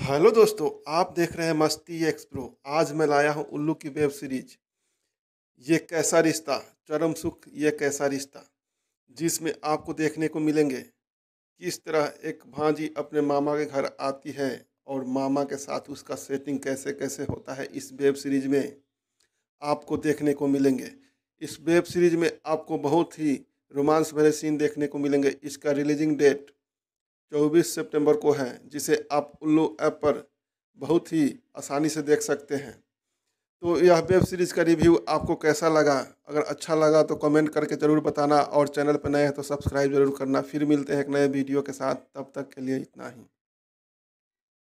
hello दोस्तों आप देख रहे हैं मस्ती एक्सप्रो आज मैं लाया हूं उल्लू की वेब सीरीज ये कैसा रिश्ता चरम सुख ये कैसा रिश्ता जिसमें आपको देखने को मिलेंगे किस तरह एक भांजी अपने मामा के घर आती है और मामा के साथ उसका सेटिंग कैसे कैसे होता है इस वेब सीरीज में आपको देखने को मिलेंगे इस वेब सीरीज में आपको बहुत ही रोमांस भरे सीन देखने को मिलेंगे इसका रिलीजिंग डेट चौबीस सितंबर को है जिसे आप उल्लू ऐप पर बहुत ही आसानी से देख सकते हैं तो यह वेब सीरीज़ का रिव्यू आपको कैसा लगा अगर अच्छा लगा तो कमेंट करके ज़रूर बताना और चैनल पर नए हैं तो सब्सक्राइब ज़रूर करना फिर मिलते हैं एक नए वीडियो के साथ तब तक के लिए इतना ही